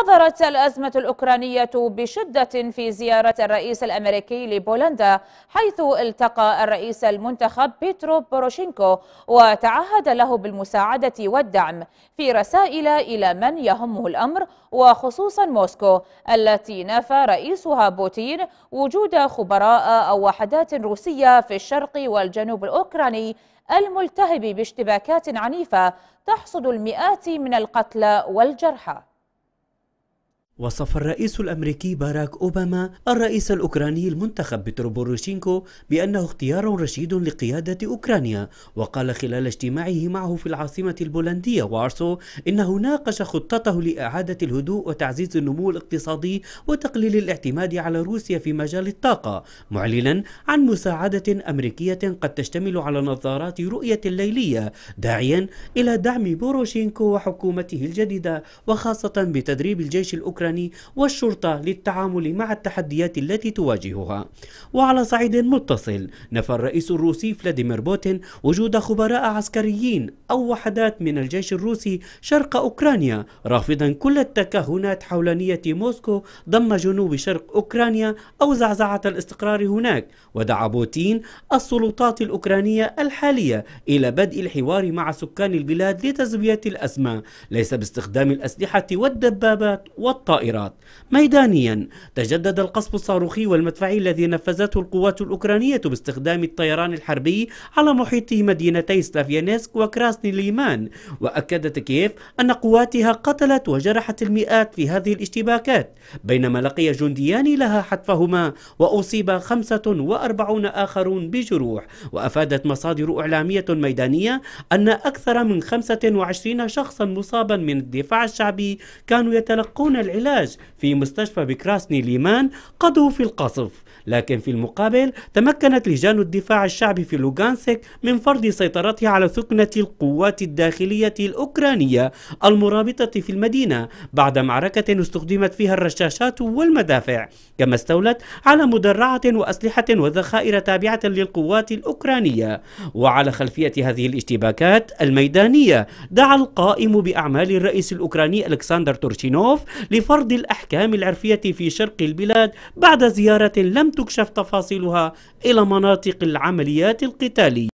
حضرت الأزمة الأوكرانية بشدة في زيارة الرئيس الأمريكي لبولندا حيث التقى الرئيس المنتخب بيترو بوروشينكو وتعهد له بالمساعدة والدعم في رسائل إلى من يهمه الأمر وخصوصا موسكو التي نفى رئيسها بوتين وجود خبراء أو وحدات روسية في الشرق والجنوب الأوكراني الملتهب باشتباكات عنيفة تحصد المئات من القتلى والجرحى وصف الرئيس الأمريكي باراك أوباما الرئيس الأوكراني المنتخب بترو بوروشينكو بأنه اختيار رشيد لقيادة أوكرانيا وقال خلال اجتماعه معه في العاصمة البولندية وارسو إنه ناقش خطته لإعادة الهدوء وتعزيز النمو الاقتصادي وتقليل الاعتماد على روسيا في مجال الطاقة معلنا عن مساعدة أمريكية قد تشتمل على نظارات رؤية ليلية داعيا إلى دعم بوروشينكو وحكومته الجديدة وخاصة بتدريب الجيش الأوكراني الإيراني والشرطة للتعامل مع التحديات التي تواجهها وعلى صعيد متصل نفى الرئيس الروسي فلاديمير بوتين وجود خبراء عسكريين أو وحدات من الجيش الروسي شرق أوكرانيا رافضا كل التكهنات حول نية موسكو ضم جنوب شرق أوكرانيا أو زعزعة الاستقرار هناك ودعا بوتين السلطات الأوكرانية الحالية إلى بدء الحوار مع سكان البلاد لتزوية الأزمة ليس باستخدام الأسلحة والدبابات والطائرات الطائرات ميدانيا تجدد القصف الصاروخي والمدفعي الذي نفذته القوات الأوكرانية باستخدام الطيران الحربي على محيط مدينتي سلافيانسك وكراسني ليمان وأكدت كيف أن قواتها قتلت وجرحت المئات في هذه الاشتباكات بينما لقي جنديان لها حتفهما وأصيب 45 آخرون بجروح وأفادت مصادر إعلامية ميدانية أن أكثر من 25 شخصا مصابا من الدفاع الشعبي كانوا يتلقون العلاج العلاج في مستشفى بكراسني ليمان قضوا في القصف لكن في المقابل تمكنت لجان الدفاع الشعبي في لوغانسك من فرض سيطرتها على ثكنة القوات الداخلية الأوكرانية المرابطة في المدينة بعد معركة استخدمت فيها الرشاشات والمدافع كما استولت على مدرعة وأسلحة وذخائر تابعة للقوات الأوكرانية وعلى خلفية هذه الاشتباكات الميدانية دعا القائم بأعمال الرئيس الأوكراني ألكسندر تورشينوف لفرض لفرض الأحكام العرفية في شرق البلاد بعد زيارة لم تكشف تفاصيلها إلى مناطق العمليات القتالية